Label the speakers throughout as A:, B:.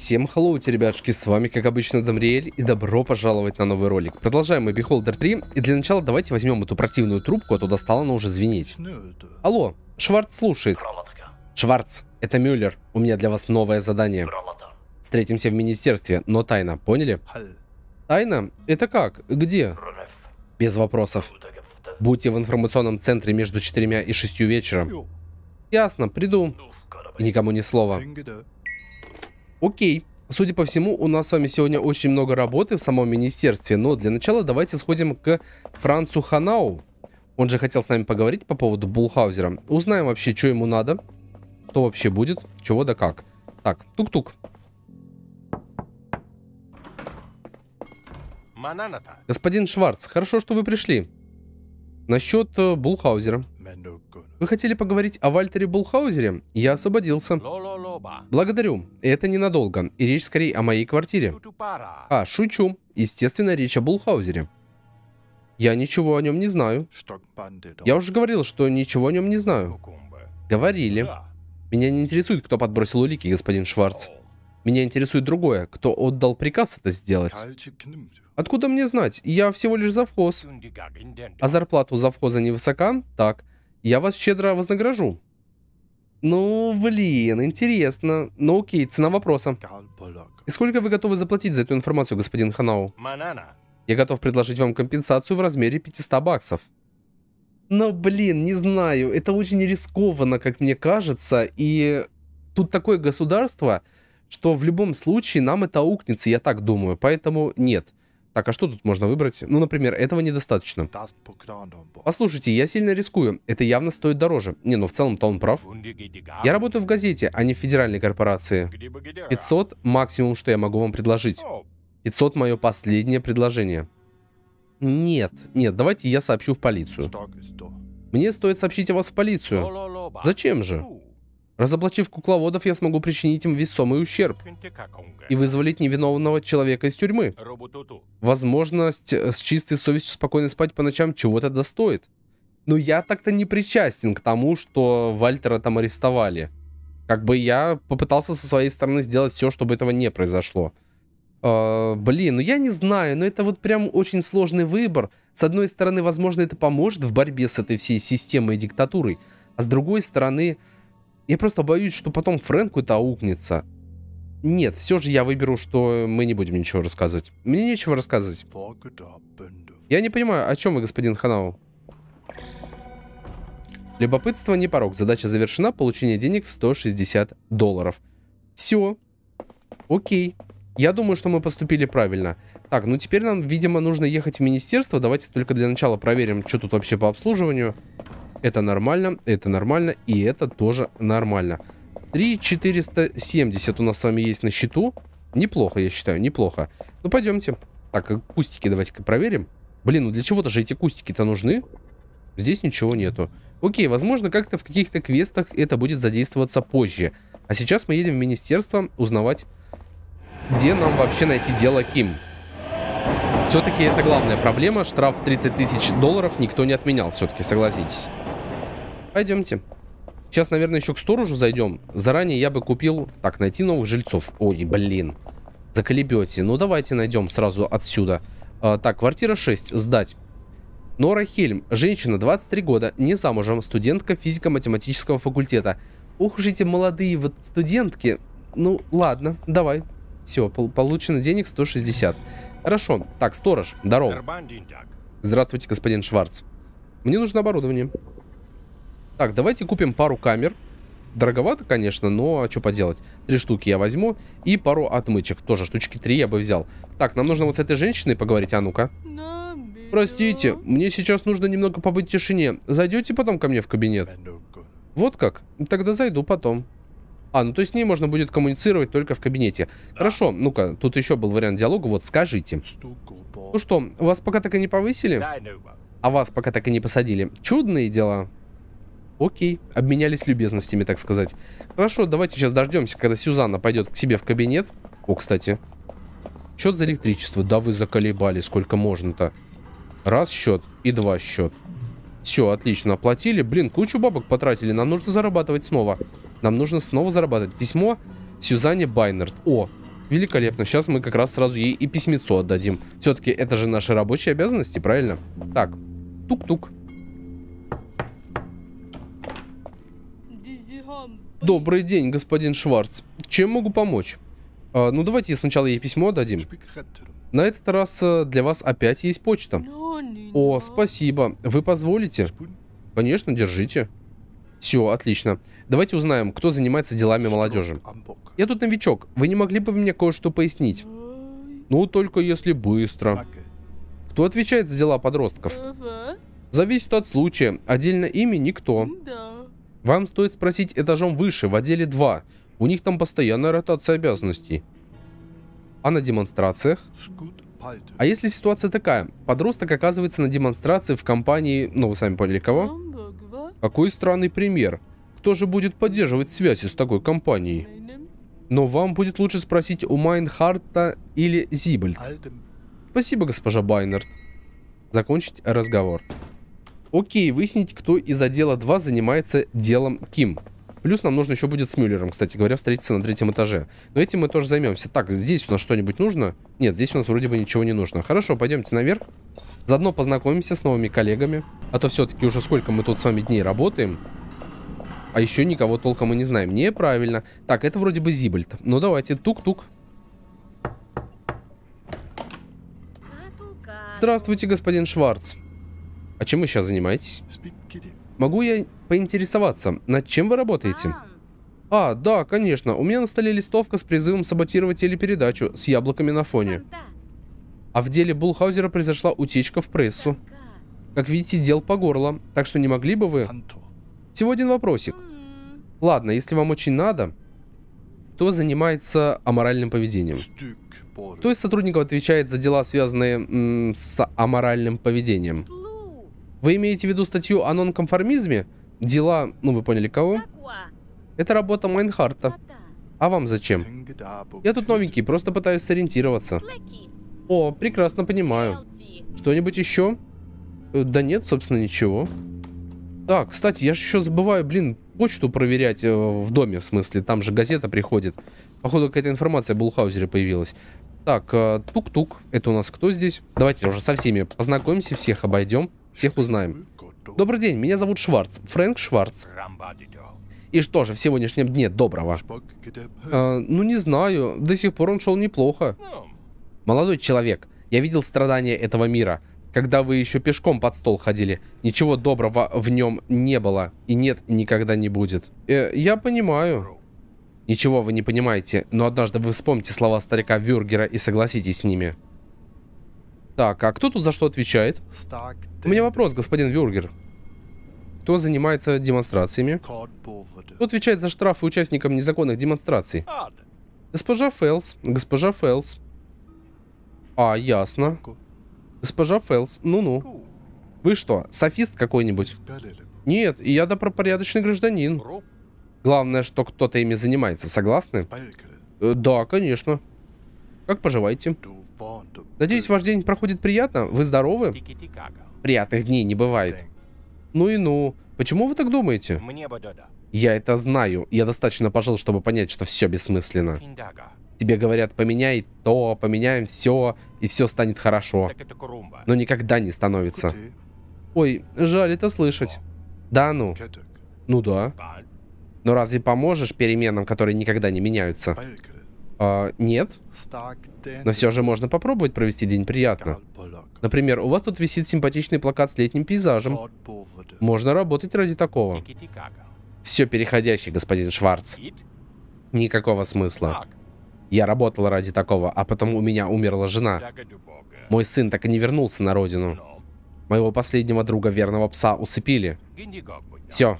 A: Всем хэллоуте, ребятушки, с вами, как обычно, Дамриэль, и добро пожаловать на новый ролик. Продолжаем мы Beholder 3, и для начала давайте возьмем эту противную трубку, а то достала она уже звенеть. Алло, Шварц слушает. Шварц, это Мюллер, у меня для вас новое задание. Встретимся в министерстве, но тайна, поняли? Тайна? Это как? Где? Без вопросов. Будьте в информационном центре между четырьмя и шестью вечера. Ясно, приду. И никому ни слова. Окей. Судя по всему, у нас с вами сегодня очень много работы в самом министерстве, но для начала давайте сходим к Францу Ханау. Он же хотел с нами поговорить по поводу Булхаузера. Узнаем вообще, что ему надо, что вообще будет, чего да как. Так, тук-тук. Господин Шварц, хорошо, что вы пришли. Насчет э, Булхаузера. Вы хотели поговорить о Вальтере Булхаузере? Я освободился. Благодарю. Это ненадолго. И речь скорее о моей квартире. А, шучу. Естественно, речь о Булхаузере. Я ничего о нем не знаю. Я уже говорил, что ничего о нем не знаю. Говорили. Меня не интересует, кто подбросил улики, господин Шварц. Меня интересует другое, кто отдал приказ это сделать. Откуда мне знать? Я всего лишь завхоз. А зарплата у завхоза невысока? Так я вас щедро вознагражу. Ну, блин, интересно. Ну окей, цена вопроса. И сколько вы готовы заплатить за эту информацию, господин Ханау? Я готов предложить вам компенсацию в размере 500 баксов. Но, ну, блин, не знаю, это очень рискованно, как мне кажется, и тут такое государство, что в любом случае нам это аукнется, я так думаю, поэтому нет. Так, а что тут можно выбрать? Ну, например, этого недостаточно. Послушайте, я сильно рискую. Это явно стоит дороже. Не, ну в целом-то он прав. Я работаю в газете, а не в федеральной корпорации. 500 максимум, что я могу вам предложить. 500 мое последнее предложение. Нет, нет, давайте я сообщу в полицию. Мне стоит сообщить о вас в полицию. Зачем же? Разоблачив кукловодов, я смогу причинить им весомый ущерб и вызволить невиновного человека из тюрьмы. Возможность э, с чистой совестью спокойно спать по ночам чего-то достоит. Но я так-то не причастен к тому, что Вальтера там арестовали. Как бы я попытался со своей стороны сделать все, чтобы этого не произошло. Э, блин, ну я не знаю, но это вот прям очень сложный выбор. С одной стороны, возможно, это поможет в борьбе с этой всей системой и диктатурой. А с другой стороны, я просто боюсь, что потом Фрэнку это аукнется. Нет, все же я выберу, что мы не будем ничего рассказывать. Мне нечего рассказывать. Я не понимаю, о чем вы, господин Ханау? Любопытство не порог. Задача завершена. Получение денег 160 долларов. Все. Окей. Я думаю, что мы поступили правильно. Так, ну теперь нам, видимо, нужно ехать в министерство. Давайте только для начала проверим, что тут вообще по обслуживанию. Это нормально, это нормально и это тоже нормально. 3470 у нас с вами есть на счету. Неплохо, я считаю, неплохо. Ну, пойдемте. Так, э, кустики давайте-ка проверим. Блин, ну для чего-то же эти кустики-то нужны. Здесь ничего нету. Окей, возможно, как-то в каких-то квестах это будет задействоваться позже. А сейчас мы едем в министерство узнавать, где нам вообще найти дело Ким. Все-таки это главная проблема. Штраф 30 тысяч долларов никто не отменял все-таки, согласитесь. Пойдемте. Сейчас, наверное, еще к сторожу зайдем. Заранее я бы купил... Так, найти новых жильцов. Ой, блин. Заколебете. Ну, давайте найдем сразу отсюда. А, так, квартира 6. Сдать. Нора Хельм. Женщина, 23 года. Не замужем. Студентка физико-математического факультета. Ух уж эти молодые вот студентки. Ну, ладно. Давай. Все, пол получено денег 160. Хорошо. Так, сторож, здорово. Здравствуйте, господин Шварц. Мне нужно оборудование. Так, давайте купим пару камер. Дороговато, конечно, но что поделать. Три штуки я возьму. И пару отмычек. Тоже штучки три я бы взял. Так, нам нужно вот с этой женщиной поговорить. А ну-ка. Простите, мне сейчас нужно немного побыть в тишине. Зайдете потом ко мне в кабинет? Вот как? Тогда зайду потом. А, ну то есть с ней можно будет коммуницировать только в кабинете. Да. Хорошо, ну-ка, тут еще был вариант диалога, вот скажите. Ну что, вас пока так и не повысили? А вас пока так и не посадили. Чудные дела. Окей, обменялись любезностями, так сказать. Хорошо, давайте сейчас дождемся, когда Сюзанна пойдет к себе в кабинет. О, кстати. Счет за электричество. Да вы заколебали, сколько можно-то. Раз счет и два счет. Все, отлично, оплатили. Блин, кучу бабок потратили. Нам нужно зарабатывать снова. Нам нужно снова зарабатывать. Письмо Сюзанне Байнерт. О, великолепно. Сейчас мы как раз сразу ей и письмецо отдадим. Все-таки это же наши рабочие обязанности, правильно? Так, тук-тук. Добрый день, господин Шварц. Чем могу помочь? А, ну, давайте сначала ей письмо дадим. На этот раз э, для вас опять есть почта. О, спасибо. Вы позволите? Конечно, держите. Все, отлично. Давайте узнаем, кто занимается делами молодежи. Я тут новичок. Вы не могли бы мне кое-что пояснить? Ну, только если быстро. Кто отвечает за дела подростков? Зависит от случая. Отдельно имя никто. Вам стоит спросить этажом выше, в отделе 2. У них там постоянная ротация обязанностей. А на демонстрациях? А если ситуация такая? Подросток оказывается на демонстрации в компании... Ну, вы сами поняли, кого? Какой странный пример. Кто же будет поддерживать связь с такой компанией? Но вам будет лучше спросить у Майнхарта или Зибальд. Спасибо, госпожа Байнерт. Закончить разговор. Окей, выяснить, кто из отдела 2 занимается делом Ким. Плюс нам нужно еще будет с Мюллером, кстати говоря, встретиться на третьем этаже. Но этим мы тоже займемся. Так, здесь у нас что-нибудь нужно? Нет, здесь у нас вроде бы ничего не нужно. Хорошо, пойдемте наверх. Заодно познакомимся с новыми коллегами. А то все-таки уже сколько мы тут с вами дней работаем. А еще никого толком мы не знаем. Неправильно. Так, это вроде бы Зибальд. Ну давайте, тук-тук. Здравствуйте, господин Шварц. А чем вы сейчас занимаетесь? Могу я поинтересоваться, над чем вы работаете? А, да, конечно. У меня на столе листовка с призывом саботировать телепередачу с яблоками на фоне. А в деле Булхаузера произошла утечка в прессу. Как видите, дел по горло, так что не могли бы вы... Всего один вопросик. Ладно, если вам очень надо, кто занимается аморальным поведением? Кто из сотрудников отвечает за дела, связанные с аморальным поведением? Вы имеете в виду статью о нонконформизме? Дела, ну вы поняли кого? Это работа Майнхарта. А вам зачем? Я тут новенький, просто пытаюсь сориентироваться. О, прекрасно понимаю. Что-нибудь еще? Э, да нет, собственно, ничего. Да, кстати, я же еще забываю, блин, почту проверять э, в доме, в смысле. Там же газета приходит. Походу, какая-то информация о Булхаузере появилась. Так, э, тук-тук. Э, Это у нас кто здесь? Давайте уже со всеми познакомимся, всех обойдем. Всех узнаем. Добрый день, меня зовут Шварц. Фрэнк Шварц. И что же в сегодняшнем дне доброго? Э, ну, не знаю. До сих пор он шел неплохо. Молодой человек, я видел страдания этого мира. Когда вы еще пешком под стол ходили, ничего доброго в нем не было. И нет, никогда не будет. Э, я понимаю. Ничего вы не понимаете, но однажды вы вспомните слова старика Вюргера и согласитесь с ними. Так, а кто тут за что отвечает? Stark у меня вопрос, господин Вюргер. Кто занимается демонстрациями? Кто отвечает за штрафы участникам незаконных демонстраций? Госпожа Фелс, Госпожа Фелс. А, ясно. Госпожа Фелс, ну-ну. Вы что, софист какой-нибудь? Нет, я добропорядочный гражданин. Главное, что кто-то ими занимается, согласны? Э, да, конечно. Как поживаете? Надеюсь, ваш день проходит приятно? Вы здоровы? Приятных дней не бывает. Ну и ну. Почему вы так думаете? Я это знаю. Я достаточно пожил, чтобы понять, что все бессмысленно. Тебе говорят, поменяй то, поменяем все, и все станет хорошо. Но никогда не становится. Ой, жаль это слышать. Да ну? Ну да. Но разве поможешь переменам, которые никогда не меняются? А, нет. Но все же можно попробовать провести день приятно. Например, у вас тут висит симпатичный плакат с летним пейзажем. Можно работать ради такого. Все переходящий, господин Шварц. Никакого смысла. Я работал ради такого, а потом у меня умерла жена. Мой сын так и не вернулся на родину. Ну. Моего последнего друга, верного пса, усыпили. Все.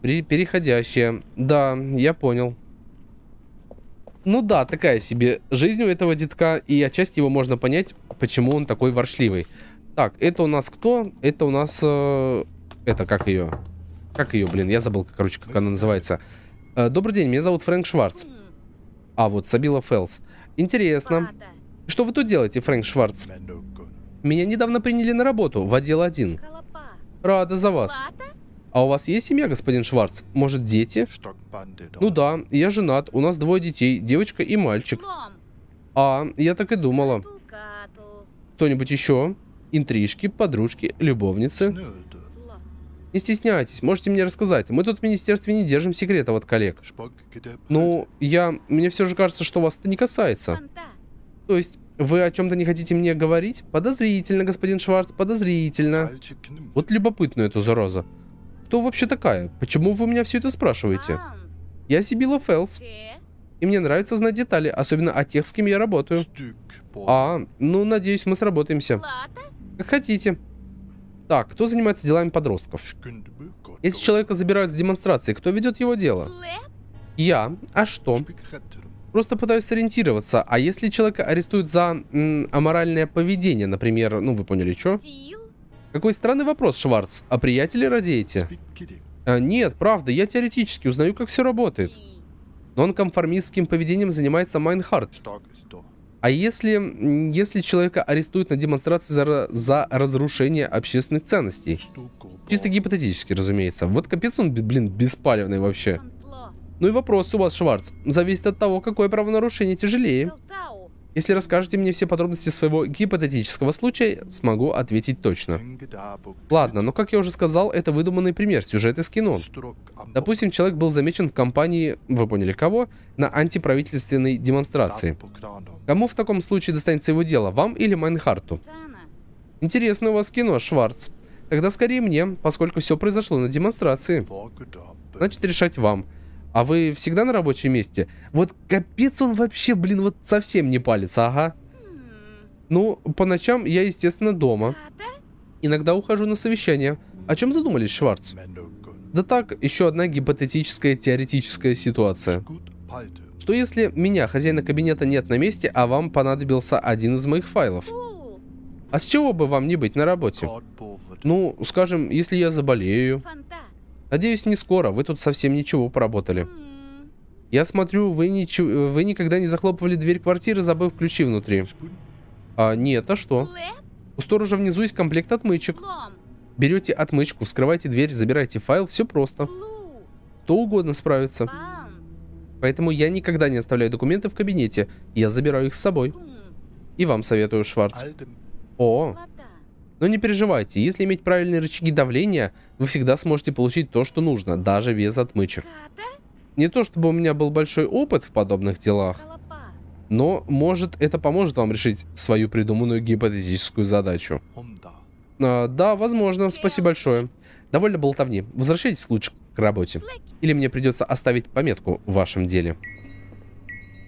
A: Переходящее. Да, я понял ну да, такая себе жизнь у этого детка, и отчасти его можно понять, почему он такой воршливый. Так, это у нас кто? Это у нас... Э, это как ее? Как ее, блин, я забыл, короче, как она называется. Э, добрый день, меня зовут Фрэнк Шварц. А, вот, Сабила Фелс. Интересно. Что вы тут делаете, Фрэнк Шварц? Меня недавно приняли на работу в отдел 1. Рада за вас. А у вас есть семья, господин Шварц? Может, дети? Ну да, я женат, у нас двое детей, девочка и мальчик. А, я так и думала. Кто-нибудь еще? Интрижки, подружки, любовницы? Не стесняйтесь, можете мне рассказать. Мы тут в министерстве не держим секретов от коллег. Ну, я... Мне все же кажется, что вас это не касается. То есть, вы о чем-то не хотите мне говорить? Подозрительно, господин Шварц, подозрительно. Вот любопытно эту заразу кто вообще такая? Почему вы меня все это спрашиваете? Я Сибила Фелс. И мне нравится знать детали, особенно о тех, с кем я работаю. А, ну, надеюсь, мы сработаемся. Как хотите. Так, кто занимается делами подростков? Если человека забирают с демонстрации, кто ведет его дело? Я. А что? Просто пытаюсь сориентироваться. А если человека арестуют за аморальное поведение, например, ну вы поняли, что? Какой странный вопрос, Шварц. А приятели радеете? А, нет, правда, я теоретически узнаю, как все работает. Но он конформистским поведением занимается Майнхарт. А если, если человека арестуют на демонстрации за, за разрушение общественных ценностей? Чисто гипотетически, разумеется. Вот капец он, блин, беспалевный вообще. Ну и вопрос у вас, Шварц. Зависит от того, какое правонарушение тяжелее. Если расскажете мне все подробности своего гипотетического случая, смогу ответить точно. Ладно, но как я уже сказал, это выдуманный пример, сюжет из кино. Допустим, человек был замечен в компании, вы поняли кого, на антиправительственной демонстрации. Кому в таком случае достанется его дело, вам или Майнхарту? Интересно у вас кино, Шварц. Тогда скорее мне, поскольку все произошло на демонстрации. Значит, решать вам. А вы всегда на рабочем месте? Вот капец он вообще, блин, вот совсем не палится, ага. Ну, по ночам я, естественно, дома. Иногда ухожу на совещание. О чем задумались, Шварц? Да так, еще одна гипотетическая теоретическая ситуация. Что если меня, хозяина кабинета, нет на месте, а вам понадобился один из моих файлов? А с чего бы вам не быть на работе? Ну, скажем, если я заболею. Надеюсь, не скоро. Вы тут совсем ничего поработали. Я смотрю, вы, ничего, вы никогда не захлопывали дверь квартиры, забыв ключи внутри. А, нет, а что? У сторожа внизу есть комплект отмычек. Берете отмычку, вскрываете дверь, забираете файл. Все просто. Кто угодно справится. Поэтому я никогда не оставляю документы в кабинете. Я забираю их с собой. Хм. И вам советую, Шварц. О, но не переживайте, если иметь правильные рычаги давления, вы всегда сможете получить то, что нужно, даже без отмычек. Не то чтобы у меня был большой опыт в подобных делах, но может это поможет вам решить свою придуманную гипотетическую задачу. А, да, возможно, спасибо большое. Довольно болтовни. Возвращайтесь лучше к работе. Или мне придется оставить пометку в вашем деле.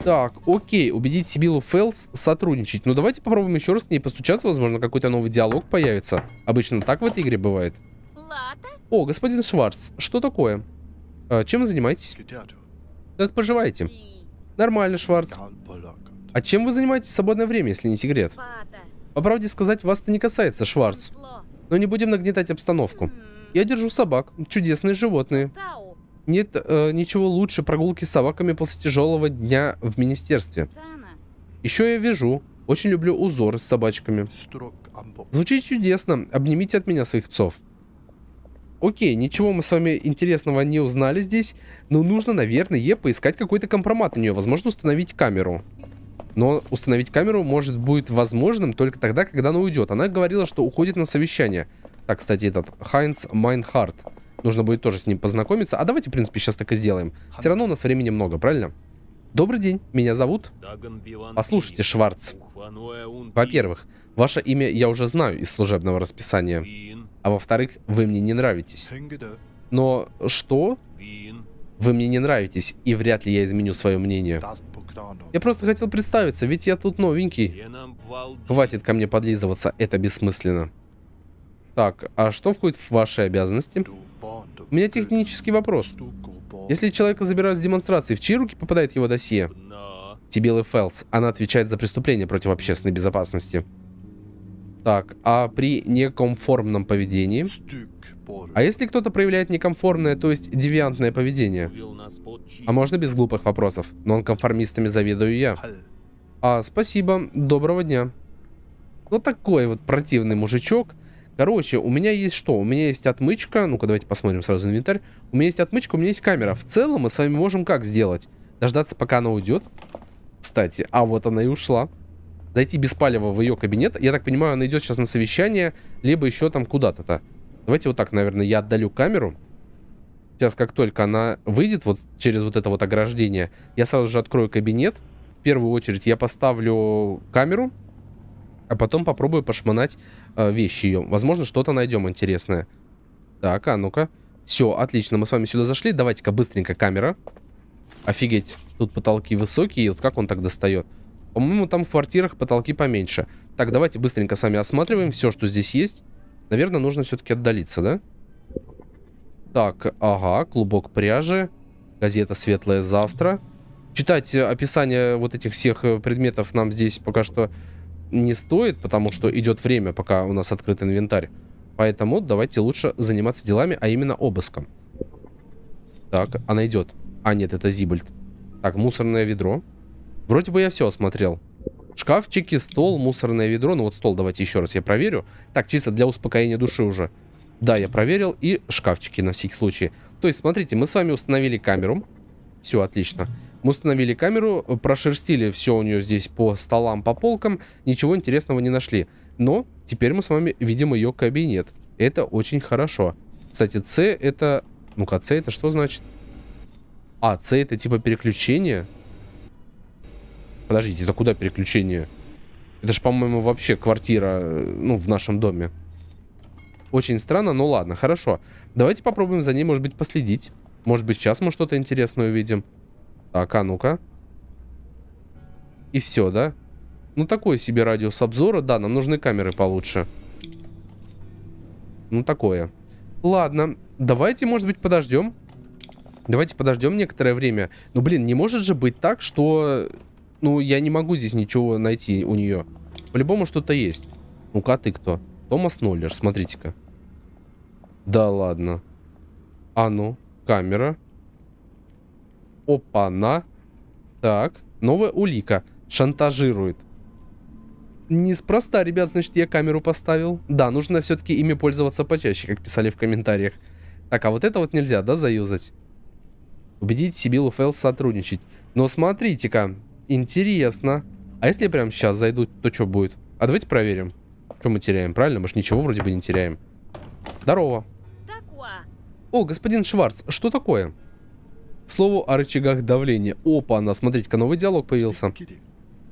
A: Так, окей, убедить Сибилу Фелс сотрудничать. Ну, давайте попробуем еще раз к ней постучаться. Возможно, какой-то новый диалог появится. Обычно так в этой игре бывает. Лата? О, господин Шварц, что такое? А, чем вы занимаетесь? Как поживаете? Нормально, Шварц. А чем вы занимаетесь в свободное время, если не секрет? По правде сказать, вас это не касается, Шварц. Но не будем нагнетать обстановку. Я держу собак. Чудесные животные. Нет э, ничего лучше прогулки с собаками после тяжелого дня в министерстве. Еще я вижу, Очень люблю узоры с собачками. Звучит чудесно. Обнимите от меня своих псов. Окей, ничего мы с вами интересного не узнали здесь. Но нужно, наверное, ей поискать какой-то компромат на нее. Возможно, установить камеру. Но установить камеру может будет возможным только тогда, когда она уйдет. Она говорила, что уходит на совещание. Так, кстати, этот Хайнц Майнхарт. Нужно будет тоже с ним познакомиться. А давайте, в принципе, сейчас так и сделаем. Все равно у нас времени много, правильно? Добрый день, меня зовут... Послушайте, Шварц. Во-первых, ваше имя я уже знаю из служебного расписания. А во-вторых, вы мне не нравитесь. Но что? Вы мне не нравитесь, и вряд ли я изменю свое мнение. Я просто хотел представиться, ведь я тут новенький. Хватит ко мне подлизываться, это бессмысленно. Так, а что входит в ваши обязанности? У меня технический вопрос. Если человека забирают с демонстрации, в чьи руки попадает его досье? Тибелы Фелс. Она отвечает за преступление против общественной безопасности. Так, а при некомформном поведении? А если кто-то проявляет некомформное, то есть девиантное поведение? А можно без глупых вопросов? Но он конформистами завидую я. А, спасибо, доброго дня. Вот ну, такой вот противный мужичок. Короче, у меня есть что? У меня есть отмычка. Ну-ка, давайте посмотрим сразу инвентарь. У меня есть отмычка, у меня есть камера. В целом мы с вами можем как сделать? Дождаться, пока она уйдет. Кстати, а вот она и ушла. Зайти без палева в ее кабинет. Я так понимаю, она идет сейчас на совещание, либо еще там куда-то-то. Давайте вот так, наверное, я отдалю камеру. Сейчас, как только она выйдет вот через вот это вот ограждение, я сразу же открою кабинет. В первую очередь я поставлю камеру, а потом попробую пошмонать Э, вещи ее. Возможно, что-то найдем интересное. Так, а ну-ка. Все, отлично, мы с вами сюда зашли. Давайте-ка быстренько камера. Офигеть, тут потолки высокие. Вот как он так достает? По-моему, там в квартирах потолки поменьше. Так, давайте быстренько сами осматриваем все, что здесь есть. Наверное, нужно все-таки отдалиться, да? Так, ага, клубок пряжи. Газета «Светлое завтра». Читать э, описание вот этих всех э, предметов нам здесь пока что не стоит, потому что идет время, пока у нас открыт инвентарь. Поэтому давайте лучше заниматься делами, а именно обыском. Так, она идет. А, нет, это Зибальд. Так, мусорное ведро. Вроде бы я все осмотрел. Шкафчики, стол, мусорное ведро. Ну вот стол давайте еще раз я проверю. Так, чисто для успокоения души уже. Да, я проверил. И шкафчики на всякий случай. То есть, смотрите, мы с вами установили камеру. Все, отлично. Отлично. Мы установили камеру, прошерстили все у нее здесь по столам, по полкам, ничего интересного не нашли. Но теперь мы с вами видим ее кабинет. Это очень хорошо. Кстати, С это... Ну-ка, С это что значит? А, С это типа переключение? Подождите, это куда переключение? Это же, по-моему, вообще квартира, э, ну, в нашем доме. Очень странно, но ладно, хорошо. Давайте попробуем за ней, может быть, последить. Может быть, сейчас мы что-то интересное увидим. Так, а ну-ка. И все, да? Ну, такой себе радиус обзора. Да, нам нужны камеры получше. Ну, такое. Ладно, давайте, может быть, подождем. Давайте подождем некоторое время. Ну, блин, не может же быть так, что... Ну, я не могу здесь ничего найти у нее. По-любому что-то есть. Ну-ка, а ты кто? Томас Ноллер, смотрите-ка. Да ладно. А ну, камера. Опа-на. Так, новая улика. Шантажирует. Неспроста, ребят, значит, я камеру поставил. Да, нужно все-таки ими пользоваться почаще, как писали в комментариях. Так, а вот это вот нельзя, да, заюзать? Убедить Сибилу Фэлл сотрудничать. Но смотрите-ка, интересно. А если я прямо сейчас зайду, то что будет? А давайте проверим. Что мы теряем, правильно? Мы же ничего вроде бы не теряем. Здорово. О, господин Шварц, что такое? К слову о рычагах давления. Опа-на, смотрите-ка, новый диалог появился.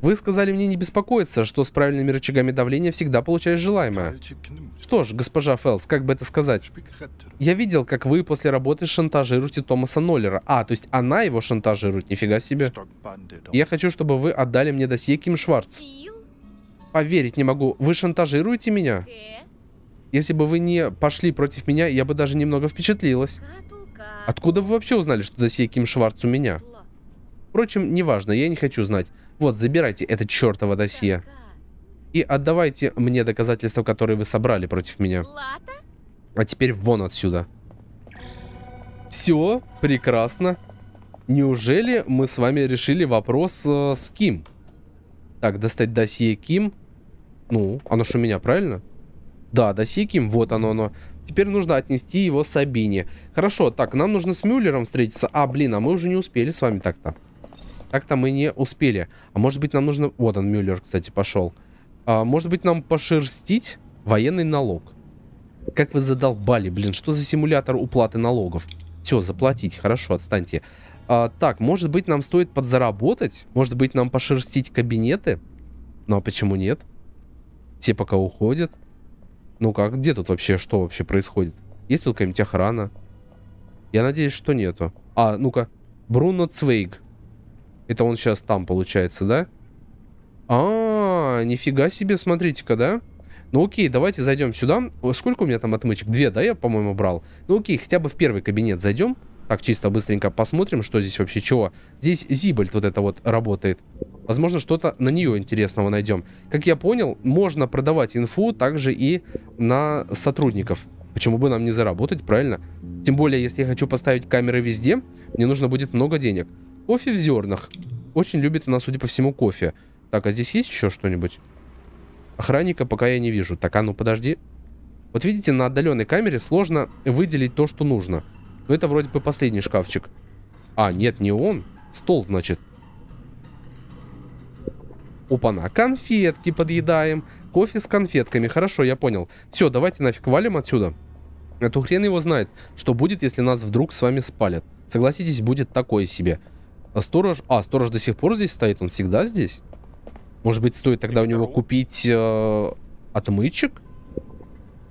A: Вы сказали мне не беспокоиться, что с правильными рычагами давления всегда получаешь желаемое. Что ж, госпожа Фелс, как бы это сказать? Я видел, как вы после работы шантажируете Томаса Ноллера. А, то есть она его шантажирует, нифига себе. Я хочу, чтобы вы отдали мне досье Ким Шварц. Поверить не могу. Вы шантажируете меня? Если бы вы не пошли против меня, я бы даже немного впечатлилась. Откуда вы вообще узнали, что досье Ким Шварц у меня? Впрочем, неважно, я не хочу знать. Вот, забирайте это чертово досье. И отдавайте мне доказательства, которые вы собрали против меня. А теперь вон отсюда. Все, прекрасно. Неужели мы с вами решили вопрос э, с Ким? Так, достать досье Ким. Ну, оно же у меня, правильно? Да, досье Ким, вот оно, оно. Теперь нужно отнести его Сабине. Хорошо, так, нам нужно с Мюллером встретиться. А, блин, а мы уже не успели с вами так-то. Так-то мы не успели. А может быть нам нужно... Вот он, Мюллер, кстати, пошел. А, может быть нам пошерстить военный налог. Как вы задолбали, блин. Что за симулятор уплаты налогов? Все, заплатить. Хорошо, отстаньте. А, так, может быть нам стоит подзаработать? Может быть нам пошерстить кабинеты? Ну а почему нет? Те пока уходят ну как? где тут вообще, что вообще происходит? Есть тут какая-нибудь охрана? Я надеюсь, что нету. А, ну-ка. Бруно Цвейг. Это он сейчас там, получается, да? А, -а, -а нифига себе, смотрите-ка, да? Ну окей, давайте зайдем сюда. Сколько у меня там отмычек? Две, да, я, по-моему, брал? Ну окей, хотя бы в первый кабинет зайдем. Так, чисто быстренько посмотрим, что здесь вообще чего. Здесь Зибальт вот это вот работает. Возможно, что-то на нее интересного найдем. Как я понял, можно продавать инфу также и на сотрудников. Почему бы нам не заработать, правильно? Тем более, если я хочу поставить камеры везде, мне нужно будет много денег. Кофе в зернах. Очень любит она, судя по всему, кофе. Так, а здесь есть еще что-нибудь? Охранника пока я не вижу. Так, а ну подожди. Вот видите, на отдаленной камере сложно выделить то, что нужно. Но ну, это вроде бы последний шкафчик. А, нет, не он. Стол, значит. Опа-на, конфетки подъедаем. Кофе с конфетками. Хорошо, я понял. Все, давайте нафиг валим отсюда. А то хрен его знает, что будет, если нас вдруг с вами спалят. Согласитесь, будет такое себе. А сторож... А, сторож до сих пор здесь стоит? Он всегда здесь? Может быть, стоит тогда у него купить э, отмычек?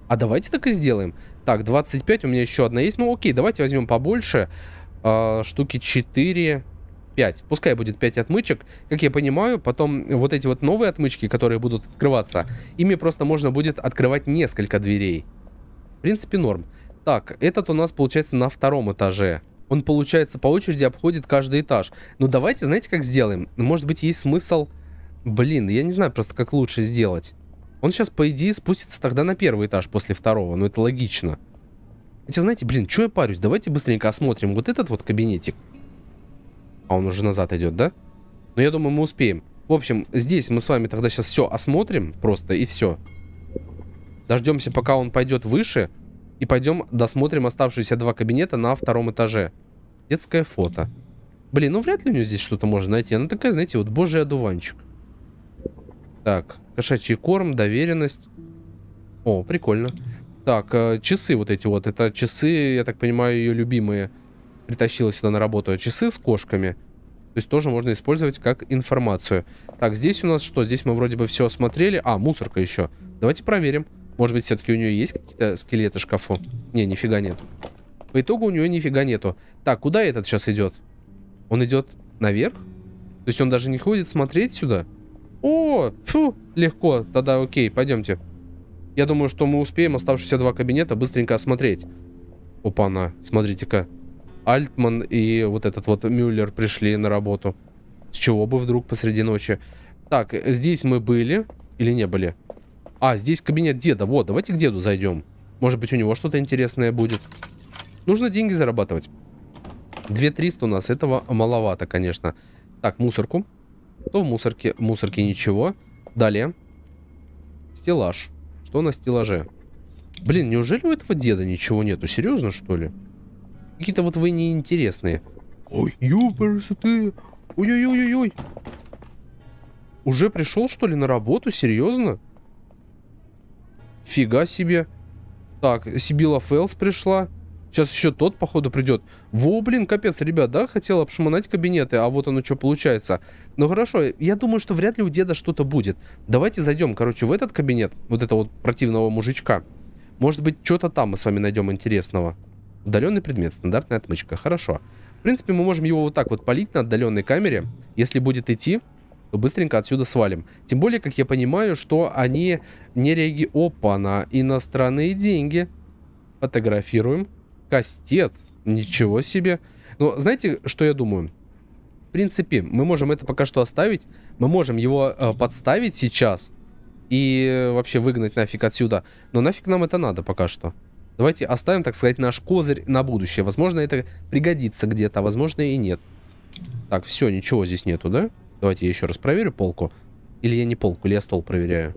A: А давайте так и сделаем. Так, 25 у меня еще одна есть. Ну, окей, давайте возьмем побольше. А, штуки 4, 5. Пускай будет 5 отмычек. Как я понимаю, потом вот эти вот новые отмычки, которые будут открываться, ими просто можно будет открывать несколько дверей. В принципе, норм. Так, этот у нас получается на втором этаже. Он, получается, по очереди обходит каждый этаж. Ну, давайте, знаете, как сделаем? Может быть, есть смысл... Блин, я не знаю просто, как лучше сделать. Он сейчас, по идее, спустится тогда на первый этаж после второго, но ну, это логично. Хотя, знаете, блин, что я парюсь? Давайте быстренько осмотрим вот этот вот кабинетик. А он уже назад идет, да? Но ну, я думаю, мы успеем. В общем, здесь мы с вами тогда сейчас все осмотрим просто и все. Дождемся, пока он пойдет выше. И пойдем досмотрим оставшиеся два кабинета на втором этаже. Детское фото. Блин, ну вряд ли у нее здесь что-то можно найти. Она такая, знаете, вот божий одуванчик. Так, кошачий корм, доверенность. О, прикольно. Так, э, часы вот эти вот. Это часы, я так понимаю, ее любимые. Притащила сюда на работу. А часы с кошками. То есть тоже можно использовать как информацию. Так, здесь у нас что? Здесь мы вроде бы все осмотрели. А, мусорка еще. Давайте проверим. Может быть, все-таки у нее есть какие-то скелеты в шкафу? Не, нифига нет. По итогу у нее нифига нету. Так, куда этот сейчас идет? Он идет наверх? То есть он даже не ходит смотреть сюда? О, фу, легко. Тогда окей, пойдемте. Я думаю, что мы успеем оставшиеся два кабинета быстренько осмотреть. Опа-на, смотрите-ка. Альтман и вот этот вот Мюллер пришли на работу. С чего бы вдруг посреди ночи? Так, здесь мы были или не были? А, здесь кабинет деда. Вот, давайте к деду зайдем. Может быть, у него что-то интересное будет. Нужно деньги зарабатывать. 2300 у нас. Этого маловато, конечно. Так, мусорку. Что в мусорке? В мусорке ничего. Далее. Стеллаж. Что на стеллаже? Блин, неужели у этого деда ничего нету? Серьезно, что ли? Какие-то вот вы неинтересные. Ой, ёбарсы ты. Ой-ой-ой-ой. Уже пришел, что ли, на работу? Серьезно? Фига себе. Так, Сибила Фэлс пришла. Сейчас еще тот, походу, придет. Во, блин, капец, ребят, да, хотел обшмонать кабинеты, а вот оно что получается. Ну хорошо, я думаю, что вряд ли у деда что-то будет. Давайте зайдем, короче, в этот кабинет, вот этого вот противного мужичка. Может быть, что-то там мы с вами найдем интересного. Удаленный предмет, стандартная отмычка, хорошо. В принципе, мы можем его вот так вот полить на отдаленной камере. Если будет идти, то быстренько отсюда свалим. Тем более, как я понимаю, что они не реаги... Опа, на иностранные деньги. Фотографируем. Кастет. Ничего себе. Но знаете, что я думаю? В принципе, мы можем это пока что оставить. Мы можем его э, подставить сейчас. И вообще выгнать нафиг отсюда. Но нафиг нам это надо пока что. Давайте оставим, так сказать, наш козырь на будущее. Возможно, это пригодится где-то, а возможно и нет. Так, все, ничего здесь нету, да? Давайте я еще раз проверю полку. Или я не полку, или я стол проверяю.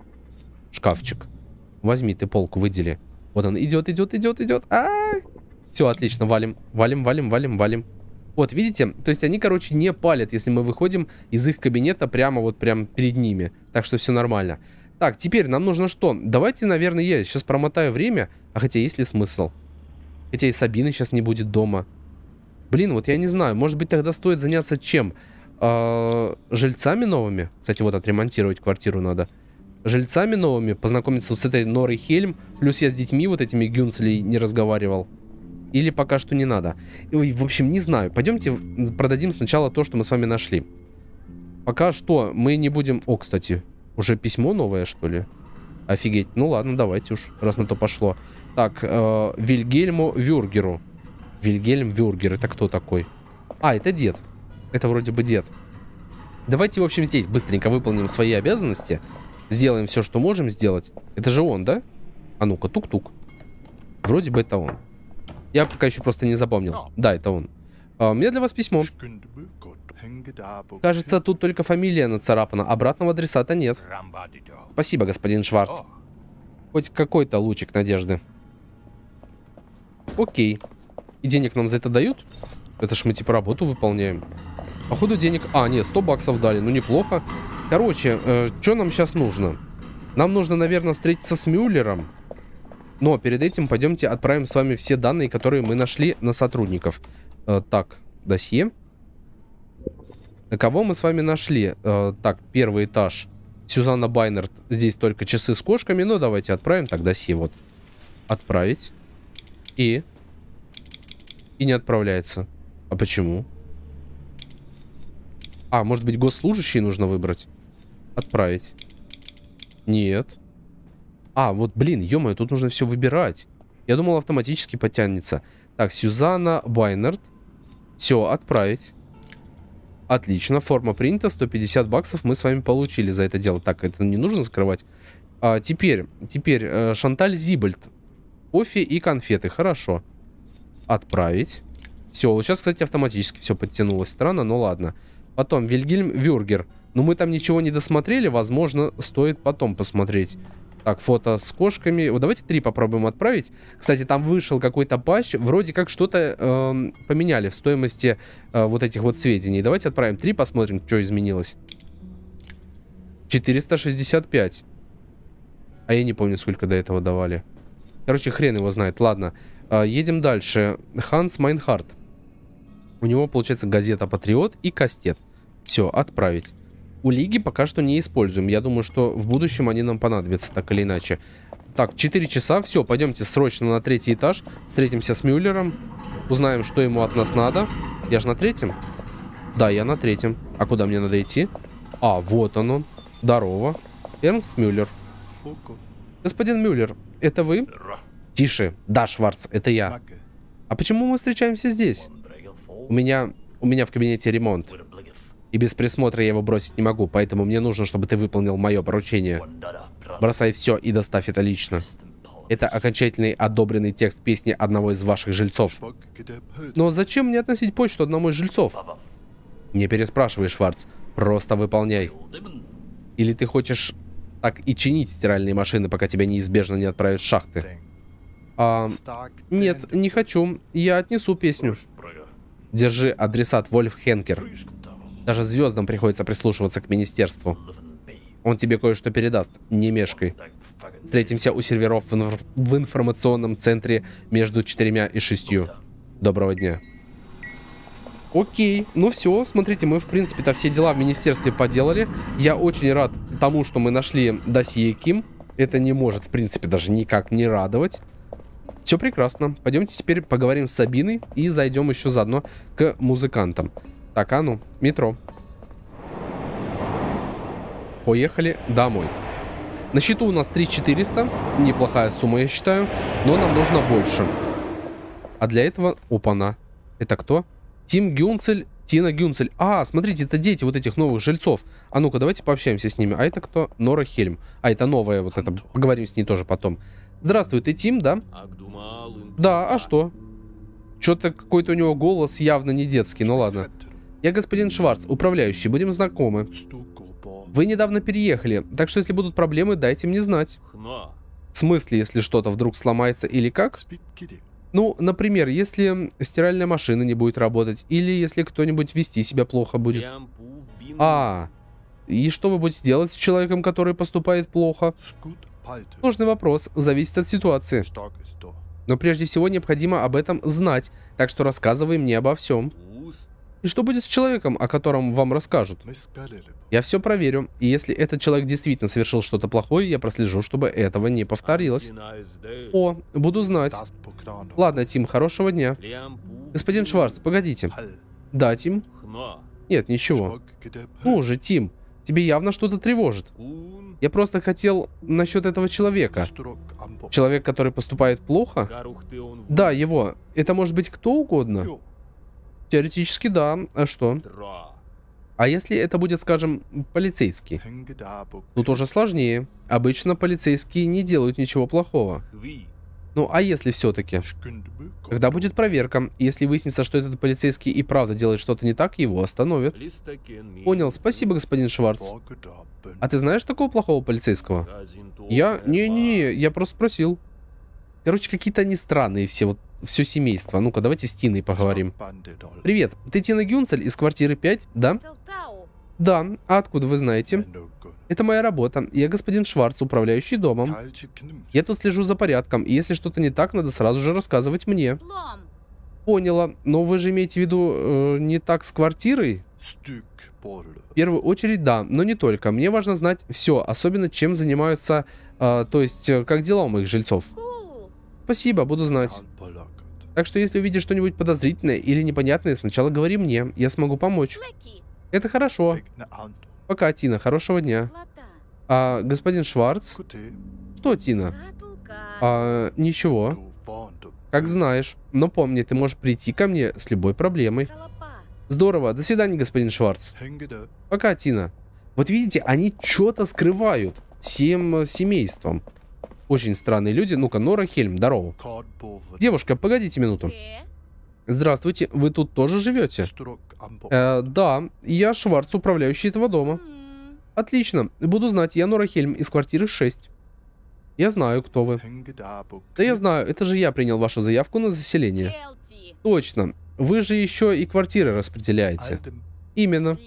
A: Шкафчик. Возьми ты полку, выдели. Вот он идет, идет, идет, идет. А, -а, -а! Все, отлично, валим, валим, валим, валим, валим. Вот, видите? То есть они, короче, не палят, если мы выходим из их кабинета прямо вот прямо перед ними. Так что все нормально. Так, теперь нам нужно что? Давайте, наверное, я сейчас промотаю время. А хотя есть ли смысл? Хотя и Сабины сейчас не будет дома. Блин, вот я не знаю. Может быть, тогда стоит заняться чем? Э -э жильцами новыми? Кстати, вот отремонтировать квартиру надо. Жильцами новыми, познакомиться с этой Норой Хельм. Плюс я с детьми вот этими Гюнцелей не разговаривал. Или пока что не надо? Ой, в общем, не знаю. Пойдемте продадим сначала то, что мы с вами нашли. Пока что мы не будем... О, кстати, уже письмо новое, что ли? Офигеть. Ну ладно, давайте уж, раз на то пошло. Так, э, Вильгельму Вюргеру. Вильгельм Вюргер, это кто такой? А, это дед. Это вроде бы дед. Давайте, в общем, здесь быстренько выполним свои обязанности. Сделаем все, что можем сделать. Это же он, да? А ну-ка, тук-тук. Вроде бы это он. Я пока еще просто не запомнил. А. Да, это он. А, у меня для вас письмо. Кажется, тут только фамилия нацарапана. Обратного адресата нет. Спасибо, господин Шварц. Хоть какой-то лучик надежды. Окей. И денег нам за это дают? Это ж мы типа работу выполняем. Походу денег... А, нет, 100 баксов дали. Ну, неплохо. Короче, э, что нам сейчас нужно? Нам нужно, наверное, встретиться с Мюллером. Но перед этим пойдемте отправим с вами все данные, которые мы нашли на сотрудников. Э, так, досье. Кого мы с вами нашли? Э, так, первый этаж. Сюзанна Байнерт. Здесь только часы с кошками. Но ну, давайте отправим. Так, досье вот. Отправить. И... И не отправляется. А почему? А, может быть, госслужащий нужно выбрать? Отправить. Нет. А, вот, блин, ё тут нужно все выбирать. Я думал, автоматически подтянется. Так, Сюзанна Байнерт. Все, отправить. Отлично, форма принта 150 баксов мы с вами получили за это дело. Так, это не нужно закрывать. А, теперь, теперь э, Шанталь Зибальд. Кофе и конфеты, хорошо. Отправить. Все, вот сейчас, кстати, автоматически все подтянулось. Странно, но ладно. Потом Вильгельм Вюргер. Но ну, мы там ничего не досмотрели, возможно, стоит потом посмотреть. Так, фото с кошками. Вот давайте три попробуем отправить. Кстати, там вышел какой-то патч. Вроде как что-то э, поменяли в стоимости э, вот этих вот сведений. Давайте отправим три, посмотрим, что изменилось. 465. А я не помню, сколько до этого давали. Короче, хрен его знает. Ладно, э, едем дальше. Ханс Майнхарт. У него, получается, газета «Патриот» и «Кастет». Все, отправить у Лиги пока что не используем. Я думаю, что в будущем они нам понадобятся, так или иначе. Так, 4 часа. Все, пойдемте срочно на третий этаж. Встретимся с Мюллером. Узнаем, что ему от нас надо. Я же на третьем? Да, я на третьем. А куда мне надо идти? А, вот он он. Здорово. Эрнст Мюллер. Господин Мюллер, это вы? Тише. Да, Шварц, это я. А почему мы встречаемся здесь? У меня... У меня в кабинете ремонт. И без присмотра я его бросить не могу, поэтому мне нужно, чтобы ты выполнил мое поручение. Бросай все и доставь это лично. Это окончательный одобренный текст песни одного из ваших жильцов. Но зачем мне относить почту одному из жильцов? Не переспрашивай, Шварц. Просто выполняй. Или ты хочешь так и чинить стиральные машины, пока тебя неизбежно не отправят в шахты? А, нет, не хочу. Я отнесу песню. Держи адресат Вольф Хенкер. Даже звездам приходится прислушиваться к министерству. Он тебе кое-что передаст. Не мешкой. Встретимся у серверов в, инф в информационном центре между четырьмя и шестью. Доброго дня. Окей, ну все, смотрите, мы в принципе-то все дела в министерстве поделали. Я очень рад тому, что мы нашли досье Ким. Это не может, в принципе, даже никак не радовать. Все прекрасно. Пойдемте теперь поговорим с Сабиной и зайдем еще заодно к музыкантам. Так, а ну, метро. Поехали домой. На счету у нас 3400. Неплохая сумма, я считаю. Но нам нужно больше. А для этого... Опа-на. Это кто? Тим Гюнцель, Тина Гюнцель. А, смотрите, это дети вот этих новых жильцов. А ну-ка, давайте пообщаемся с ними. А это кто? Нора Хельм. А это новая вот это. Поговорим с ней тоже потом. Здравствуй, ты Тим, да? Да, а что? Что-то какой-то у него голос явно не детский, ну ладно. Я господин Шварц, управляющий, будем знакомы. Вы недавно переехали, так что если будут проблемы, дайте мне знать. В смысле, если что-то вдруг сломается или как? Ну, например, если стиральная машина не будет работать, или если кто-нибудь вести себя плохо будет. А, и что вы будете делать с человеком, который поступает плохо? Сложный вопрос, зависит от ситуации. Но прежде всего необходимо об этом знать, так что рассказывай мне обо всем. И что будет с человеком, о котором вам расскажут? Я все проверю, и если этот человек действительно совершил что-то плохое, я прослежу, чтобы этого не повторилось. О, буду знать. Ну. Ладно, Тим, хорошего дня. Господин Шварц, погодите. Да, Тим? Нет, ничего. Ну же, Тим, тебе явно что-то тревожит. Я просто хотел насчет этого человека. Человек, который поступает плохо? Да, его. Это может быть кто угодно? Теоретически, да. А что? А если это будет, скажем, полицейский? Тут уже сложнее. Обычно полицейские не делают ничего плохого. Ну а если все-таки? Когда будет проверка, если выяснится, что этот полицейский и правда делает что-то не так, его остановят. Понял, спасибо, господин Шварц. А ты знаешь такого плохого полицейского? Я? Не-не-не, я просто спросил. Короче, какие-то они странные все, вот все семейство. А ну-ка, давайте с Тиной поговорим. Привет, ты Тина Гюнцель из квартиры 5, да? Да, а откуда вы знаете? Это моя работа. Я господин Шварц, управляющий домом. Я тут слежу за порядком, и если что-то не так, надо сразу же рассказывать мне. Поняла, но вы же имеете в виду э, не так с квартирой? В первую очередь, да, но не только. Мне важно знать все, особенно чем занимаются, э, то есть, э, как дела у моих жильцов. Спасибо, буду знать. Так что если увидишь что-нибудь подозрительное или непонятное, сначала говори мне, я смогу помочь. Это хорошо. Пока, Тина, хорошего дня. А, господин Шварц? Что, Тина? А, ничего. Как знаешь. Но помни, ты можешь прийти ко мне с любой проблемой. Здорово. До свидания, господин Шварц. Пока, Тина. Вот видите, они что-то скрывают всем э, семейством. Очень странные люди. Ну-ка, Нора Хельм, здорово. Девушка, погодите минуту. Здравствуйте, вы тут тоже живете? Э, да, я Шварц, управляющий этого дома. Отлично, буду знать, я Нора Хельм из квартиры 6. Я знаю, кто вы. Да я знаю, это же я принял вашу заявку на заселение. Точно, вы же еще и квартиры распределяете. Именно.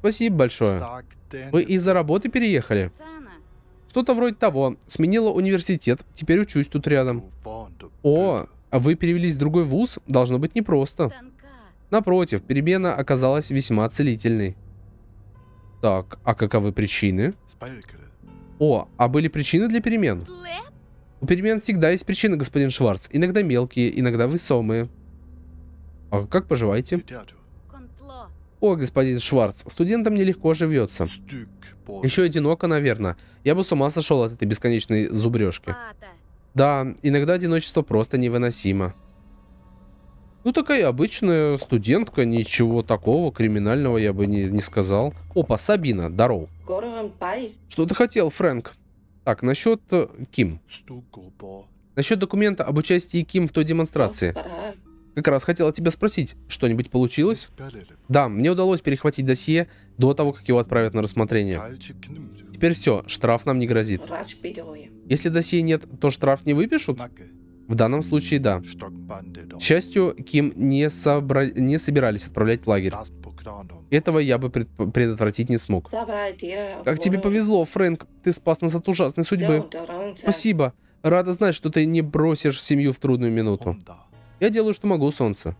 A: Спасибо большое. Вы из-за работы переехали? Что-то вроде того. Сменила университет, теперь учусь тут рядом. О, а вы перевелись в другой вуз? Должно быть непросто. Напротив, перемена оказалась весьма целительной. Так, а каковы причины? О, а были причины для перемен? У перемен всегда есть причины, господин Шварц. Иногда мелкие, иногда весомые. А как поживаете? О, господин Шварц, студентам нелегко живется. Еще одиноко, наверное. Я бы с ума сошел от этой бесконечной зубрежки. Да, иногда одиночество просто невыносимо. Ну, такая обычная студентка, ничего такого криминального я бы не, не сказал. Опа, Сабина, здоров. Что ты хотел, Фрэнк? Так, насчет э, Ким. Насчет документа об участии Ким в той демонстрации. Как раз хотела тебя спросить, что-нибудь получилось? Да, мне удалось перехватить досье до того, как его отправят на рассмотрение. Теперь все, штраф нам не грозит. Если досье нет, то штраф не выпишут? В данном случае да. К счастью, Ким не, собра... не собирались отправлять в лагерь. Этого я бы пред... предотвратить не смог. Как тебе повезло, Фрэнк. Ты спас нас от ужасной судьбы. Спасибо. Рада знать, что ты не бросишь семью в трудную минуту. Я делаю, что могу, солнце.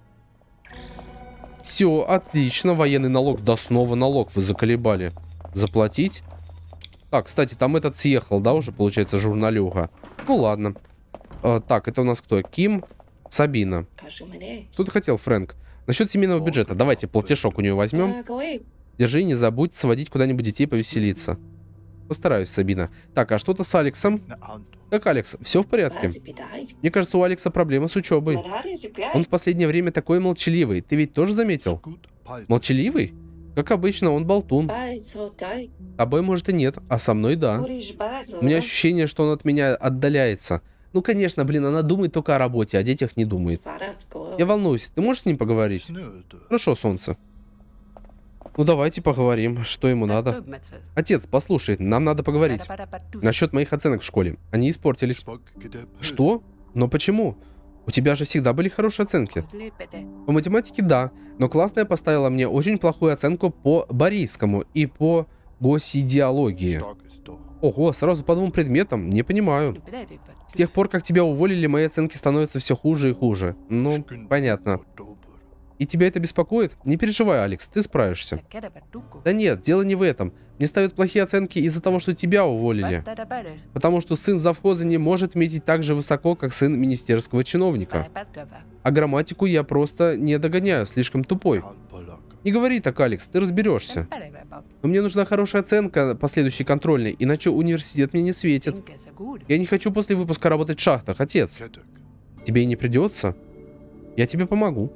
A: Все, отлично. Военный налог. Да снова налог. Вы заколебали. Заплатить. Так, кстати, там этот съехал, да, уже, получается, журналюга. Ну, ладно. Э, так, это у нас кто? Ким, Сабина. Что ты хотел, Фрэнк? Насчет семейного бюджета. Давайте платежок у нее возьмем. Держи, не забудь сводить куда-нибудь детей повеселиться. Постараюсь, Сабина. Так, а что-то с Алексом? Как Алекс? Все в порядке? Мне кажется, у Алекса проблемы с учебой. Он в последнее время такой молчаливый. Ты ведь тоже заметил? Молчаливый? Как обычно, он болтун. Тобой, может, и нет, а со мной да. У меня ощущение, что он от меня отдаляется. Ну, конечно, блин, она думает только о работе, о детях не думает. Я волнуюсь. Ты можешь с ним поговорить? Хорошо, солнце. Ну давайте поговорим, что ему надо. Отец, послушай, нам надо поговорить. Насчет моих оценок в школе. Они испортились. Что? Но почему? У тебя же всегда были хорошие оценки. По математике да, но классная поставила мне очень плохую оценку по борийскому и по госидеологии. Ого, сразу по двум предметам, не понимаю. С тех пор, как тебя уволили, мои оценки становятся все хуже и хуже. Ну, понятно. И тебя это беспокоит? Не переживай, Алекс, ты справишься. Да нет, дело не в этом. Мне ставят плохие оценки из-за того, что тебя уволили. Потому что сын завхоза не может метить так же высоко, как сын министерского чиновника. А грамматику я просто не догоняю, слишком тупой. Не говори так, Алекс, ты разберешься. Но мне нужна хорошая оценка последующей контрольной, иначе университет мне не светит. Я не хочу после выпуска работать в шахтах, отец. Тебе и не придется? Я тебе помогу.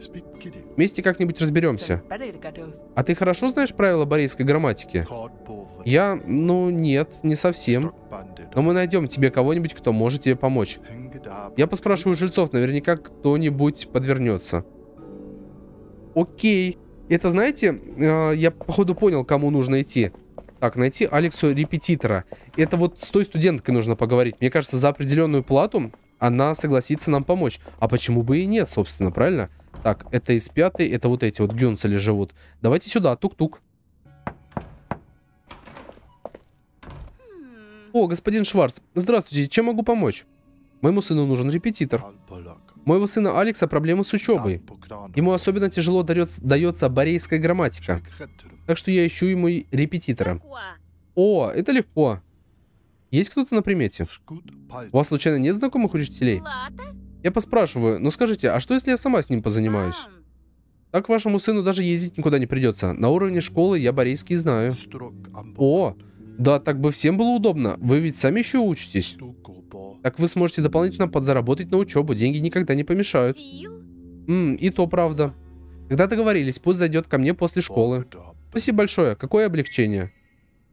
A: Вместе как-нибудь разберемся. А ты хорошо знаешь правила борейской грамматики? Я... Ну, нет, не совсем. Но мы найдем тебе кого-нибудь, кто может тебе помочь. Я поспрашиваю жильцов, наверняка кто-нибудь подвернется. Окей. Это, знаете, э, я походу понял, кому нужно идти. Так, найти Алексу репетитора. Это вот с той студенткой нужно поговорить. Мне кажется, за определенную плату она согласится нам помочь. А почему бы и нет, собственно, правильно? Так, это из пятой, это вот эти вот гюнцели живут. Давайте сюда, тук-тук. О, господин Шварц, здравствуйте, чем могу помочь? Моему сыну нужен репетитор. Моего сына Алекса проблемы с учебой. Ему особенно тяжело дается, дается грамматика. Так что я ищу ему репетитора. О, это легко. Есть кто-то на примете? У вас случайно нет знакомых учителей? Я поспрашиваю, ну скажите, а что если я сама с ним позанимаюсь? Так вашему сыну даже ездить никуда не придется. На уровне школы я борейский знаю. О, да так бы всем было удобно. Вы ведь сами еще учитесь. Так вы сможете дополнительно подзаработать на учебу. Деньги никогда не помешают. Ммм, и то правда. Когда договорились, пусть зайдет ко мне после школы. Спасибо большое. Какое облегчение.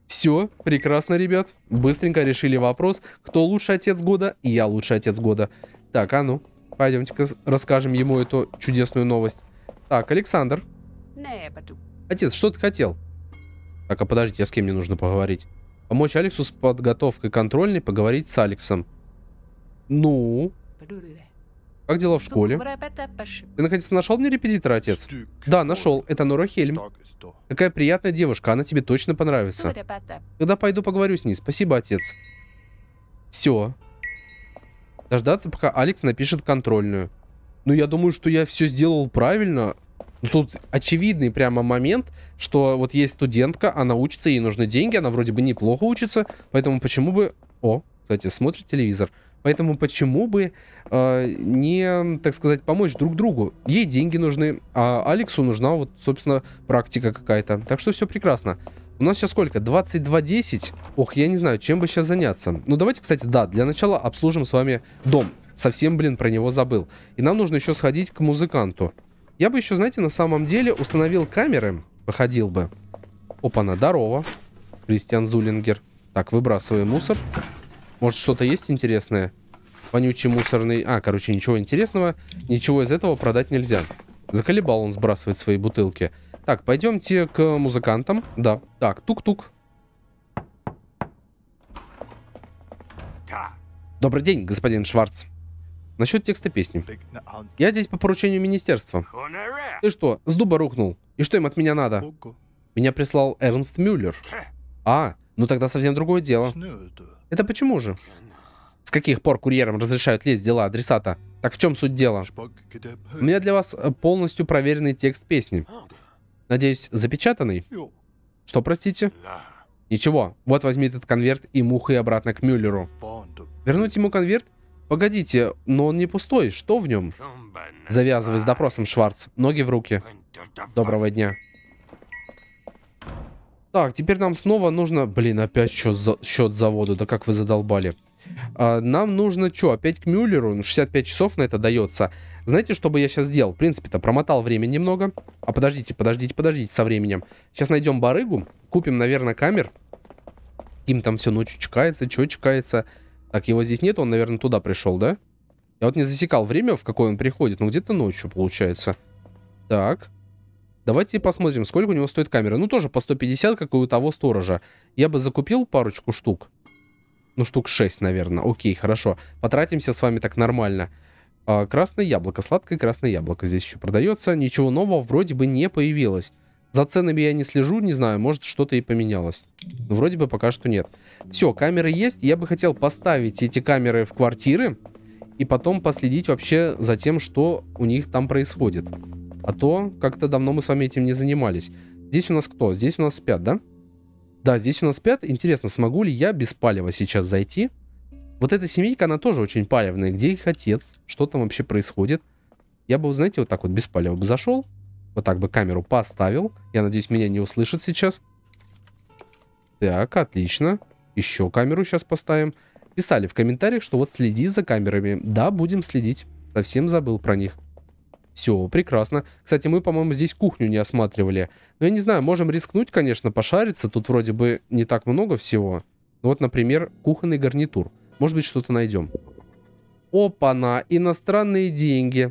A: Все, прекрасно, ребят. Быстренько решили вопрос, кто лучший отец года, и я лучший отец года. Так, а ну, пойдемте-ка расскажем ему эту чудесную новость. Так, Александр. Отец, что ты хотел? Так, а подождите, а с кем мне нужно поговорить? Помочь Алексу с подготовкой контрольной, поговорить с Алексом. Ну? Как дела в школе? Ты наконец нашел мне репетитора, отец? Да, нашел. Это Нора Хельм. Какая приятная девушка, она тебе точно понравится. Когда пойду поговорю с ней. Спасибо, отец. Все. Дождаться, пока Алекс напишет контрольную. Ну, я думаю, что я все сделал правильно. Но ну, тут очевидный прямо момент, что вот есть студентка, она учится, ей нужны деньги, она вроде бы неплохо учится, поэтому почему бы... О, кстати, смотрит телевизор. Поэтому почему бы э, не, так сказать, помочь друг другу? Ей деньги нужны, а Алексу нужна вот, собственно, практика какая-то. Так что все прекрасно. У нас сейчас сколько? 22.10? Ох, я не знаю, чем бы сейчас заняться. Ну, давайте, кстати, да, для начала обслужим с вами дом. Совсем, блин, про него забыл. И нам нужно еще сходить к музыканту. Я бы еще, знаете, на самом деле установил камеры. Походил бы. Опа-на, здорово. Кристиан Зулингер. Так, выбрасываю мусор. Может, что-то есть интересное? Вонючий мусорный... А, короче, ничего интересного. Ничего из этого продать нельзя. Заколебал он сбрасывать свои бутылки. Так, пойдемте к музыкантам. Да. Так, тук-тук. Добрый день, господин Шварц. Насчет текста песни. А Я здесь по поручению министерства. Ты что, с дуба рухнул? И что им от меня надо? Меня прислал Эрнст Мюллер. А, ну тогда совсем другое дело. Это почему же? С каких пор курьерам разрешают лезть дела адресата? Так в чем суть дела? У меня для вас э, полностью проверенный текст песни. Надеюсь, запечатанный? Что, простите? Ничего, вот возьми этот конверт и мухой обратно к Мюллеру. Вернуть ему конверт? Погодите, но он не пустой, что в нем? Завязывай с допросом, Шварц, ноги в руки. Доброго дня. Так, теперь нам снова нужно... Блин, опять счет, за... счет заводу. Да как вы задолбали. А, нам нужно что, опять к Мюллеру? 65 ну, часов на это дается. Знаете, что бы я сейчас сделал? В принципе-то промотал время немного. А подождите, подождите, подождите со временем. Сейчас найдем барыгу. Купим, наверное, камер. Им там все ночью чекается, что чекается. Так, его здесь нет, он, наверное, туда пришел, да? Я вот не засекал время, в какое он приходит. Ну, где-то ночью, получается. Так. Давайте посмотрим, сколько у него стоит камера. Ну, тоже по 150, как и у того сторожа. Я бы закупил парочку штук. Ну, штук 6, наверное. Окей, хорошо. Потратимся с вами так нормально. А, красное яблоко, сладкое красное яблоко здесь еще продается. Ничего нового вроде бы не появилось. За ценами я не слежу, не знаю, может что-то и поменялось. Но вроде бы пока что нет. Все, камеры есть. Я бы хотел поставить эти камеры в квартиры и потом последить вообще за тем, что у них там происходит. А то как-то давно мы с вами этим не занимались. Здесь у нас кто? Здесь у нас спят, да? Да, здесь у нас спят. Интересно, смогу ли я без палева сейчас зайти? Вот эта семейка, она тоже очень палевная. Где их отец? Что там вообще происходит? Я бы, знаете, вот так вот без палева бы зашел. Вот так бы камеру поставил. Я надеюсь, меня не услышат сейчас. Так, отлично. Еще камеру сейчас поставим. Писали в комментариях, что вот следи за камерами. Да, будем следить. Совсем забыл про них. Все, прекрасно. Кстати, мы, по-моему, здесь кухню не осматривали. Но ну, я не знаю, можем рискнуть, конечно, пошариться. Тут вроде бы не так много всего. Ну, вот, например, кухонный гарнитур. Может быть, что-то найдем. Опа-на, иностранные деньги.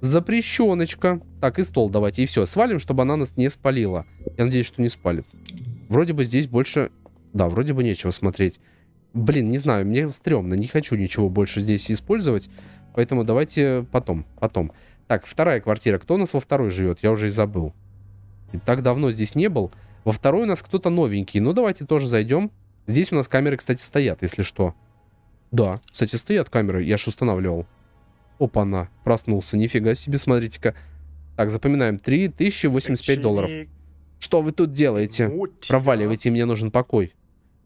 A: Запрещеночка. Так, и стол давайте, и все. Свалим, чтобы она нас не спалила. Я надеюсь, что не спалит. Вроде бы здесь больше... Да, вроде бы нечего смотреть. Блин, не знаю, мне стрёмно. Не хочу ничего больше здесь использовать. Поэтому давайте потом, потом. Потом. Так, вторая квартира. Кто у нас во второй живет? Я уже и забыл. И так давно здесь не был. Во второй у нас кто-то новенький. Ну, давайте тоже зайдем. Здесь у нас камеры, кстати, стоят, если что. Да, кстати, стоят камеры. Я же устанавливал. Опа-на, проснулся. Нифига себе, смотрите-ка. Так, запоминаем. 3085 долларов. Что вы тут делаете? Проваливайте, мне нужен покой.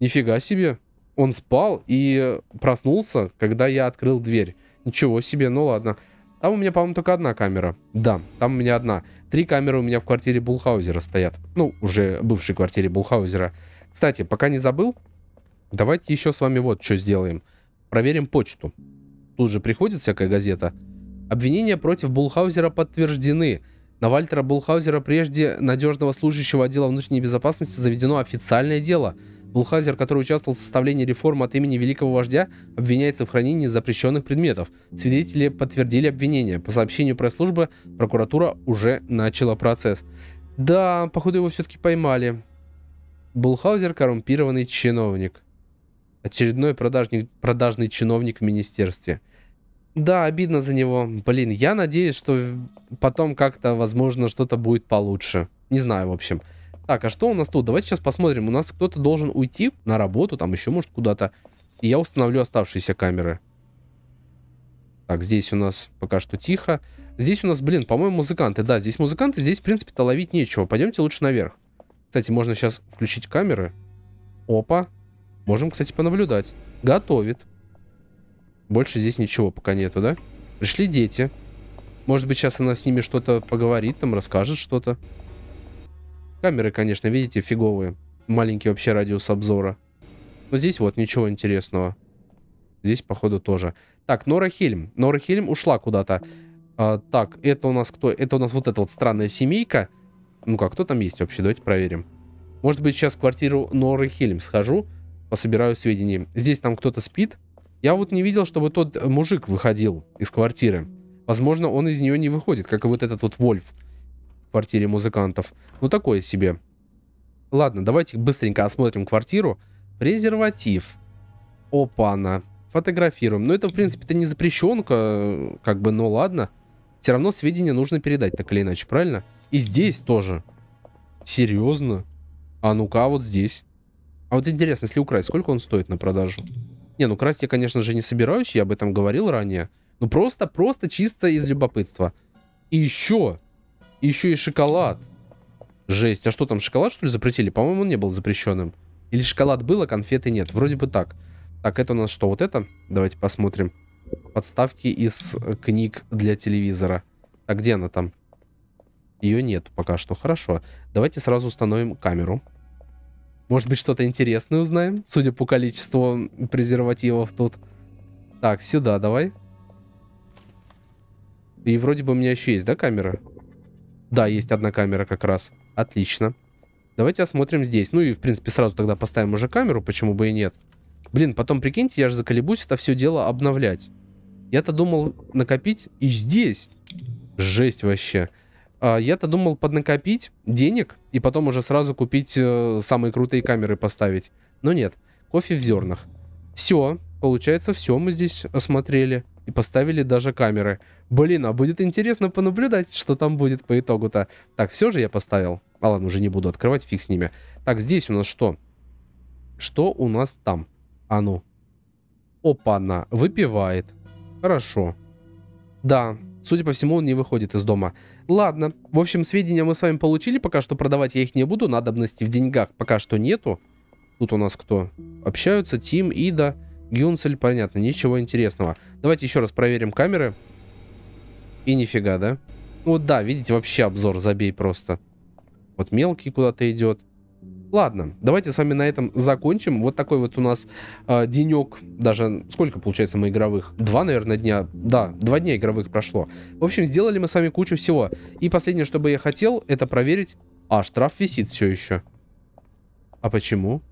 A: Нифига себе. Он спал и проснулся, когда я открыл дверь. Ничего себе, ну ладно. Ладно. Там у меня, по-моему, только одна камера. Да, там у меня одна. Три камеры у меня в квартире Булхаузера стоят. Ну, уже бывшей квартире Булхаузера. Кстати, пока не забыл, давайте еще с вами вот что сделаем. Проверим почту. Тут же приходит всякая газета. Обвинения против Булхаузера подтверждены. На Вальтера Булхаузера, прежде надежного служащего отдела внутренней безопасности, заведено официальное дело – Булхазер, который участвовал в составлении реформы от имени великого вождя, обвиняется в хранении запрещенных предметов. Свидетели подтвердили обвинение. По сообщению пресс-службы, прокуратура уже начала процесс. Да, походу его все-таки поймали. Булхаузер – коррумпированный чиновник. Очередной продажник, продажный чиновник в министерстве. Да, обидно за него. Блин, я надеюсь, что потом как-то, возможно, что-то будет получше. Не знаю, в общем. Так, а что у нас тут? Давайте сейчас посмотрим. У нас кто-то должен уйти на работу, там еще, может, куда-то. И я установлю оставшиеся камеры. Так, здесь у нас пока что тихо. Здесь у нас, блин, по-моему, музыканты. Да, здесь музыканты, здесь, в принципе-то, ловить нечего. Пойдемте лучше наверх. Кстати, можно сейчас включить камеры. Опа. Можем, кстати, понаблюдать. Готовит. Больше здесь ничего пока нету, да? Пришли дети. Может быть, сейчас она с ними что-то поговорит, там расскажет что-то. Камеры, конечно, видите, фиговые. Маленький вообще радиус обзора. Но здесь вот ничего интересного. Здесь, походу, тоже. Так, Нора Хельм. Нора Хельм ушла куда-то. А, так, это у нас кто? Это у нас вот эта вот странная семейка. Ну как, кто там есть вообще? Давайте проверим. Может быть, сейчас в квартиру Норы Хельм схожу, пособираю сведения. Здесь там кто-то спит. Я вот не видел, чтобы тот мужик выходил из квартиры. Возможно, он из нее не выходит, как и вот этот вот Вольф квартире музыкантов. Ну, такое себе. Ладно, давайте быстренько осмотрим квартиру. Презерватив. Опа-на. Фотографируем. Ну, это, в принципе-то, не запрещенка, как бы, но ладно. Все равно сведения нужно передать, так или иначе, правильно? И здесь тоже. Серьезно? А ну-ка, а вот здесь. А вот интересно, если украсть, сколько он стоит на продажу? Не, ну красть я, конечно же, не собираюсь, я об этом говорил ранее. Ну просто, просто чисто из любопытства. И еще, еще и шоколад. Жесть. А что там, шоколад, что ли, запретили? По-моему, он не был запрещенным. Или шоколад был, а конфеты нет. Вроде бы так. Так, это у нас что? Вот это? Давайте посмотрим. Подставки из э, книг для телевизора. А где она там? Ее нет пока что. Хорошо. Давайте сразу установим камеру. Может быть, что-то интересное узнаем, судя по количеству презервативов тут. Так, сюда давай. И вроде бы у меня еще есть, да, камера? Да, есть одна камера как раз. Отлично. Давайте осмотрим здесь. Ну и, в принципе, сразу тогда поставим уже камеру, почему бы и нет. Блин, потом прикиньте, я же заколебусь это все дело обновлять. Я-то думал накопить и здесь. Жесть вообще. А, я-то думал поднакопить денег и потом уже сразу купить э, самые крутые камеры поставить. Но нет. Кофе в зернах. Все. Получается, все мы здесь осмотрели и поставили даже камеры. Блин, а будет интересно понаблюдать, что там будет по итогу-то. Так, все же я поставил. А ладно, уже не буду открывать, фиг с ними. Так, здесь у нас что? Что у нас там? А ну. опа она выпивает. Хорошо. Да, судя по всему, он не выходит из дома. Ладно, в общем, сведения мы с вами получили. Пока что продавать я их не буду, надобности в деньгах пока что нету. Тут у нас кто? Общаются Тим, Ида, Гюнцель, понятно, ничего интересного. Давайте еще раз проверим камеры. И нифига, да? Ну вот да, видите, вообще обзор забей просто. Вот мелкий куда-то идет. Ладно, давайте с вами на этом закончим. Вот такой вот у нас э, а, денек, даже сколько получается мы игровых? Два, наверное, дня. Да, два дня игровых прошло. В общем, сделали мы с вами кучу всего. И последнее, что бы я хотел, это проверить. А, штраф висит все еще. А почему?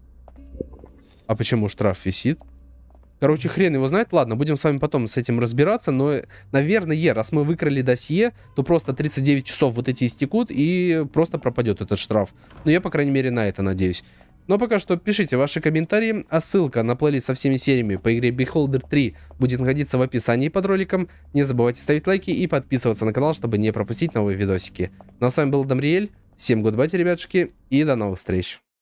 A: А почему штраф висит? Короче, хрен его знает. Ладно, будем с вами потом с этим разбираться. Но, наверное, раз мы выкрали досье, то просто 39 часов вот эти истекут и просто пропадет этот штраф. Но ну, я, по крайней мере, на это надеюсь. Но пока что пишите ваши комментарии, а ссылка на плейлист со всеми сериями по игре Beholder 3 будет находиться в описании под роликом. Не забывайте ставить лайки и подписываться на канал, чтобы не пропустить новые видосики. Ну а с вами был Дамриэль, всем гудбайте, ребятушки, и до новых встреч!